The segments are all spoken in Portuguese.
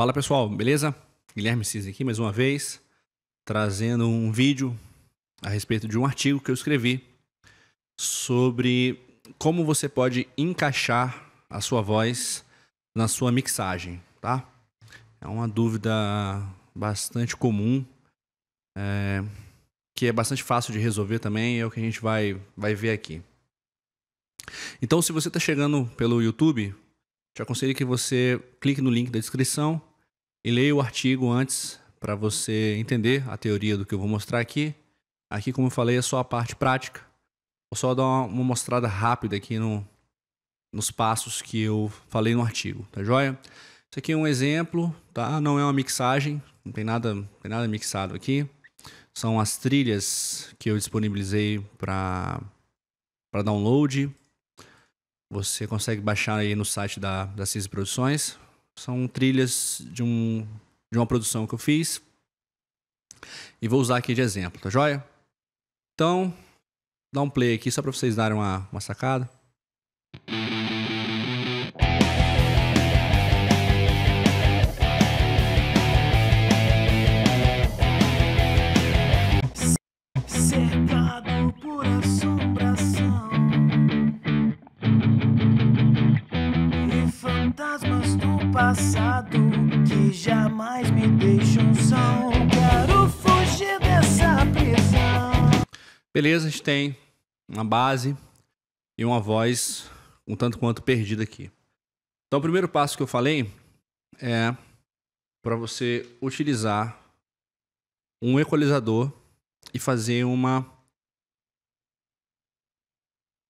Fala pessoal, beleza? Guilherme Cis aqui mais uma vez, trazendo um vídeo a respeito de um artigo que eu escrevi sobre como você pode encaixar a sua voz na sua mixagem, tá? É uma dúvida bastante comum, é, que é bastante fácil de resolver também, é o que a gente vai, vai ver aqui. Então, se você está chegando pelo YouTube, te aconselho que você clique no link da descrição e leia o artigo antes para você entender a teoria do que eu vou mostrar aqui. Aqui, como eu falei, é só a parte prática. Vou só dar uma, uma mostrada rápida aqui no, nos passos que eu falei no artigo, tá joia? Isso aqui é um exemplo, tá? Não é uma mixagem, não tem nada, não tem nada mixado aqui. São as trilhas que eu disponibilizei para download. Você consegue baixar aí no site da, da CIS Produções. São trilhas de, um, de uma produção que eu fiz. E vou usar aqui de exemplo, tá joia? Então, dá um play aqui só para vocês darem uma, uma sacada. jamais me deixam são. Quero fugir dessa prisão. Beleza, a gente tem uma base e uma voz um tanto quanto perdida aqui. Então, o primeiro passo que eu falei é para você utilizar um equalizador e fazer uma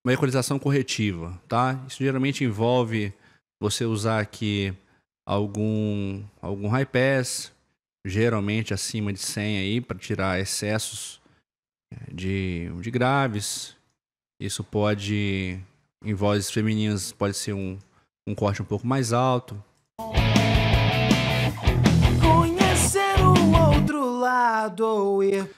uma equalização corretiva, tá? Isso geralmente envolve você usar aqui algum, algum high pass, geralmente acima de 100 aí, para tirar excessos eh, de, de graves. Isso pode, em vozes femininas, pode ser um, um corte um pouco mais alto. Conhecer o outro lado ou ir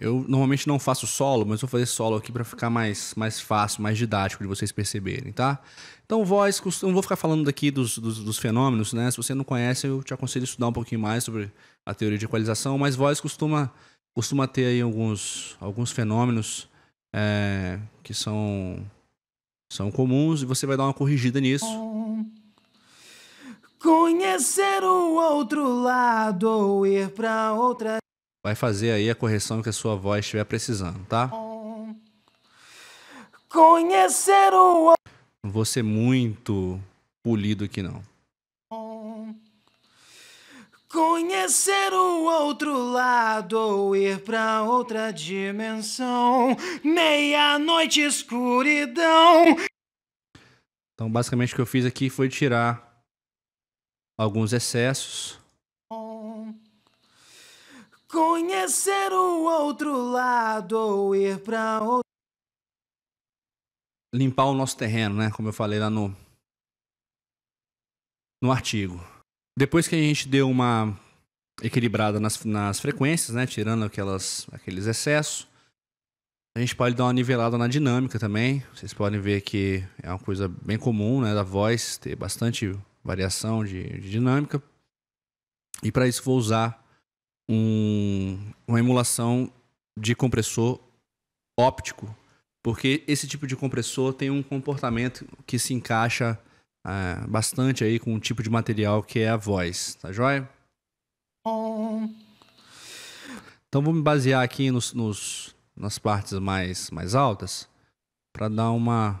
eu normalmente não faço solo, mas vou fazer solo aqui para ficar mais, mais fácil, mais didático de vocês perceberem, tá? Então, voz, eu não vou ficar falando daqui dos, dos, dos, fenômenos, né? Se você não conhece, eu te aconselho a estudar um pouquinho mais sobre a teoria de equalização, mas voz costuma, costuma ter aí alguns, alguns fenômenos é, que são, são comuns e você vai dar uma corrigida nisso. Conhecer o outro lado ou ir para outra vai fazer aí a correção que a sua voz estiver precisando, tá? Conhecer o. Não vou ser muito polido aqui, não. Conhecer o outro lado ou ir pra outra dimensão. Meia-noite, escuridão. Então, basicamente, o que eu fiz aqui foi tirar alguns excessos Conhecer o outro lado ou ir pra outro. Limpar o nosso terreno, né? Como eu falei lá no. No artigo. Depois que a gente deu uma equilibrada nas, nas frequências, né? Tirando aquelas, aqueles excessos. A gente pode dar uma nivelada na dinâmica também. Vocês podem ver que é uma coisa bem comum, né? Da voz ter bastante variação de, de dinâmica. E para isso vou usar um, uma emulação de compressor óptico, porque esse tipo de compressor tem um comportamento que se encaixa uh, bastante aí com o um tipo de material que é a voz, tá joia? Então vou me basear aqui nos, nos nas partes mais, mais altas para dar uma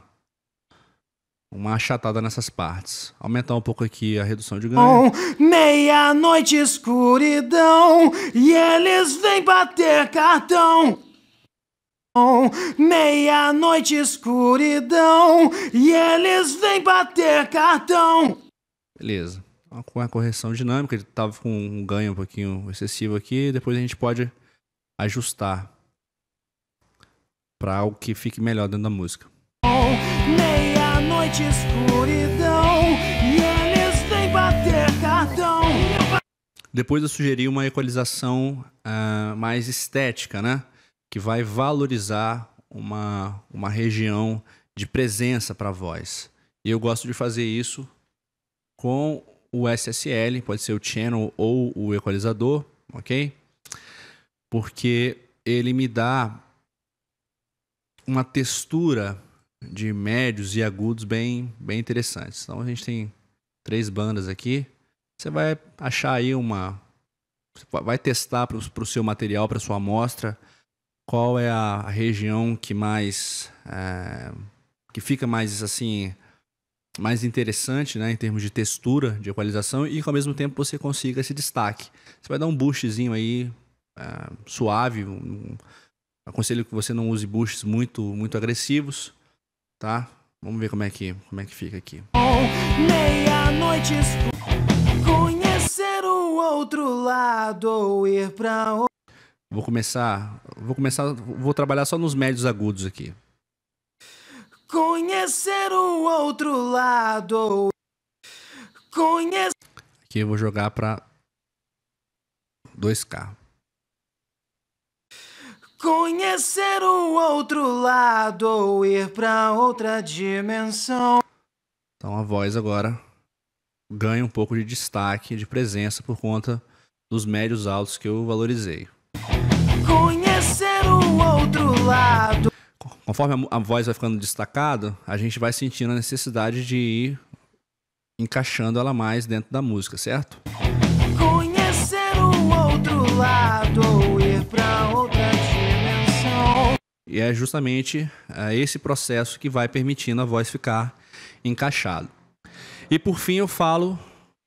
uma achatada nessas partes. Aumentar um pouco aqui a redução de ganho. Oh, Meia-noite escuridão e eles vêm bater cartão. Oh, Meia-noite escuridão e eles vêm bater cartão. Beleza. Então, com a correção dinâmica, ele estava com um ganho um pouquinho excessivo aqui. Depois a gente pode ajustar para o que fique melhor dentro da música. Oh, meia noite escuridão e eles bater cartão. Depois eu sugeri uma equalização uh, mais estética, né? Que vai valorizar uma, uma região de presença para a voz. E eu gosto de fazer isso com o SSL, pode ser o channel ou o equalizador, ok? Porque ele me dá uma textura de médios e agudos bem, bem interessantes. Então a gente tem três bandas aqui. Você vai achar aí uma. Vai testar para o seu material, para sua amostra, qual é a região que mais. É, que fica mais assim. mais interessante né, em termos de textura, de equalização, e que ao mesmo tempo você consiga esse destaque. Você vai dar um boostzinho aí é, suave. Um, aconselho que você não use boosts muito, muito agressivos tá? Vamos ver como é que, como é que fica aqui. Meia-noite conhecer o outro lado ou ir pra Vou começar, vou começar, vou trabalhar só nos médios agudos aqui. Conhecer o outro lado ou conhecer Aqui eu vou jogar para 2K. Conhecer o outro lado ou ir para outra dimensão. Então a voz agora ganha um pouco de destaque, de presença por conta dos médios altos que eu valorizei. Conhecer o outro lado. Conforme a, a voz vai ficando destacada, a gente vai sentindo a necessidade de ir encaixando ela mais dentro da música, certo? Conhecer o outro lado e é justamente é, esse processo que vai permitindo a voz ficar encaixada. E por fim eu falo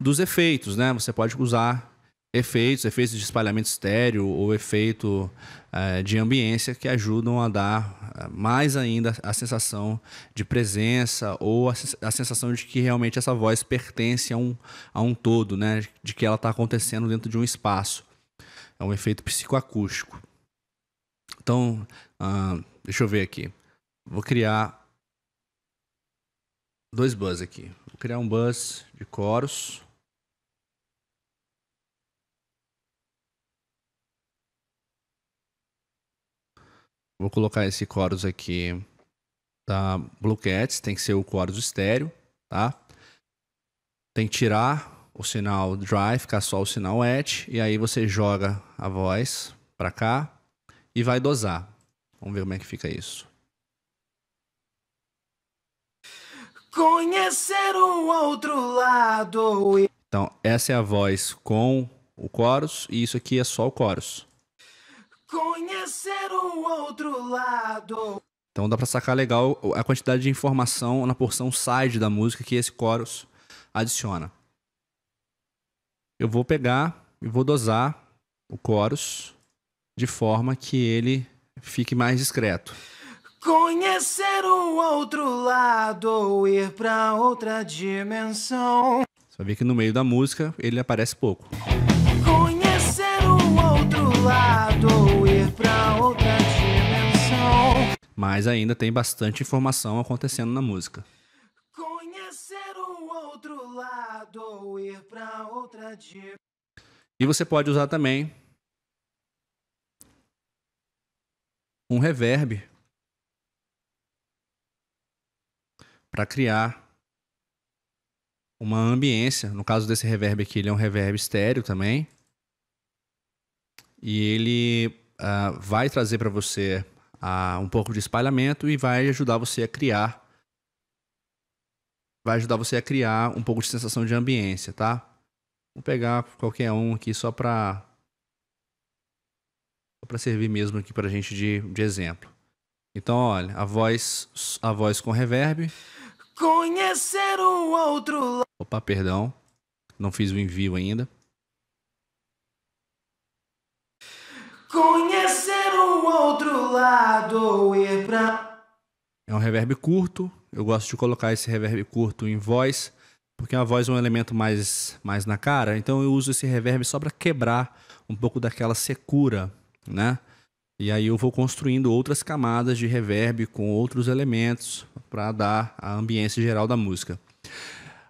dos efeitos, né? Você pode usar efeitos, efeitos de espalhamento estéreo ou efeito é, de ambiência que ajudam a dar é, mais ainda a sensação de presença ou a, a sensação de que realmente essa voz pertence a um, a um todo, né? De que ela está acontecendo dentro de um espaço. É um efeito psicoacústico. Então, uh, deixa eu ver aqui. Vou criar dois bus aqui. Vou criar um bus de coros. Vou colocar esse chorus aqui da Blue Cats, tem que ser o chorus estéreo, tá? Tem que tirar o sinal dry, ficar só o sinal at, e aí você joga a voz para cá e vai dosar. Vamos ver como é que fica isso. Conhecer o outro lado. Então, essa é a voz com o chorus e isso aqui é só o chorus. Conhecer o outro lado. Então dá para sacar legal a quantidade de informação na porção side da música que esse chorus adiciona. Eu vou pegar e vou dosar o chorus de forma que ele fique mais discreto. Conhecer o outro lado ou ir para outra dimensão. Só vê que no meio da música ele aparece pouco. Conhecer o outro lado ou ir para outra dimensão. Mas ainda tem bastante informação acontecendo na música. Conhecer o outro lado ou ir para outra dimensão. E você pode usar também um reverb para criar uma ambiência. No caso desse reverb aqui, ele é um reverb estéreo também. E ele uh, vai trazer para você uh, um pouco de espalhamento e vai ajudar você a criar vai ajudar você a criar um pouco de sensação de ambiência, tá? Vou pegar qualquer um aqui só para para servir mesmo aqui para a gente de, de exemplo. Então, olha, a voz, a voz com reverb. Conhecer o outro lado. Opa, perdão. Não fiz o envio ainda. Conhecer o outro lado pra. É um reverb curto. Eu gosto de colocar esse reverb curto em voz, porque a voz é um elemento mais, mais na cara. Então eu uso esse reverb só para quebrar um pouco daquela secura né? E aí eu vou construindo outras camadas de reverb com outros elementos para dar a ambiência geral da música.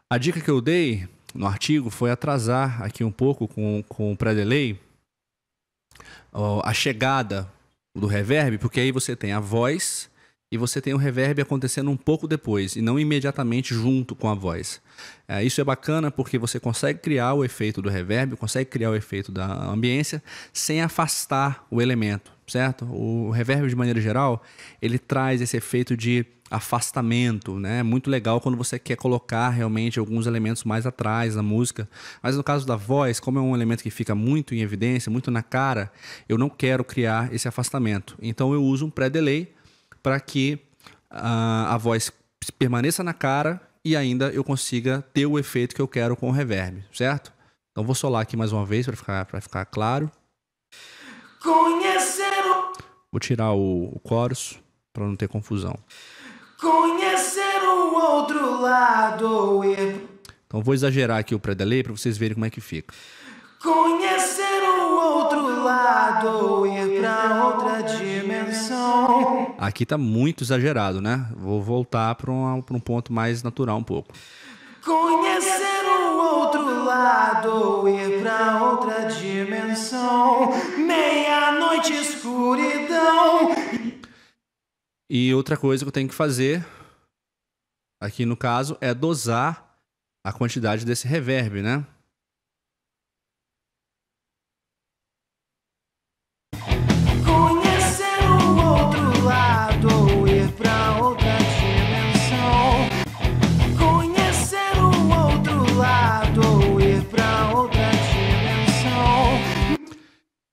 A dica que eu dei no artigo foi atrasar aqui um pouco com, com o pré-delay a chegada do reverb, porque aí você tem a voz e você tem o um reverb acontecendo um pouco depois e não imediatamente junto com a voz. É, isso é bacana porque você consegue criar o efeito do reverb, consegue criar o efeito da ambiência sem afastar o elemento, certo? O reverb, de maneira geral, ele traz esse efeito de afastamento, né? muito legal quando você quer colocar realmente alguns elementos mais atrás na música. Mas no caso da voz, como é um elemento que fica muito em evidência, muito na cara, eu não quero criar esse afastamento. Então eu uso um pré-delay para que a, a voz permaneça na cara e ainda eu consiga ter o efeito que eu quero com o reverb, certo? Então vou solar aqui mais uma vez para ficar, ficar claro. Vou tirar o, o chorus para não ter confusão. Conhecer o outro lado. Então vou exagerar aqui o pré-delay para vocês verem como é que fica. Conhecer o outro lado e pra outra Aqui tá muito exagerado, né? Vou voltar para um, um ponto mais natural um pouco. Conhecer o outro lado, ir pra outra dimensão, meia-noite escuridão. E outra coisa que eu tenho que fazer, aqui no caso, é dosar a quantidade desse reverb, né?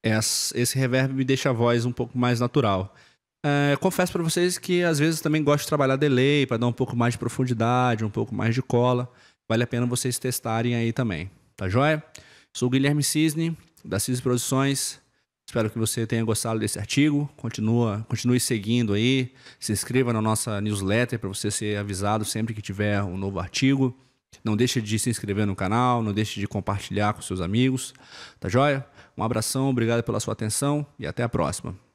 esse reverb me deixa a voz um pouco mais natural. É, confesso para vocês que às vezes também gosto de trabalhar delay para dar um pouco mais de profundidade, um pouco mais de cola. Vale a pena vocês testarem aí também, tá joia? Sou o Guilherme Cisne, da Cisne Produções. Espero que você tenha gostado desse artigo. Continua, continue seguindo aí. Se inscreva na nossa newsletter para você ser avisado sempre que tiver um novo artigo. Não deixe de se inscrever no canal, não deixe de compartilhar com seus amigos, tá joia? Um abração, obrigado pela sua atenção e até a próxima.